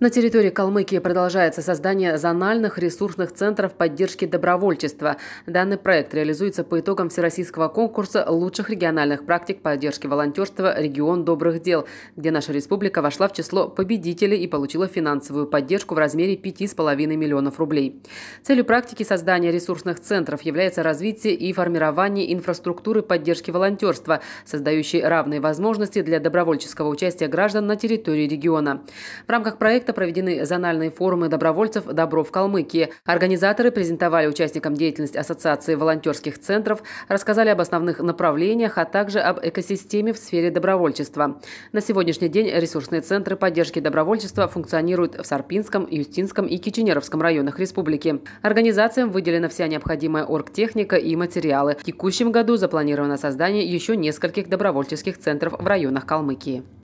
На территории Калмыкии продолжается создание зональных ресурсных центров поддержки добровольчества. Данный проект реализуется по итогам всероссийского конкурса лучших региональных практик поддержки волонтерства «Регион добрых дел», где наша республика вошла в число победителей и получила финансовую поддержку в размере 5,5 миллионов рублей. Целью практики создания ресурсных центров является развитие и формирование инфраструктуры поддержки волонтерства, создающей равные возможности для добровольческого участия граждан на территории региона. В рамках проекта проекта проведены зональные форумы добровольцев «Добро в Калмыкии». Организаторы презентовали участникам деятельность Ассоциации волонтерских центров, рассказали об основных направлениях, а также об экосистеме в сфере добровольчества. На сегодняшний день ресурсные центры поддержки добровольчества функционируют в Сарпинском, Юстинском и Киченеровском районах республики. Организациям выделена вся необходимая оргтехника и материалы. В текущем году запланировано создание еще нескольких добровольческих центров в районах Калмыкии.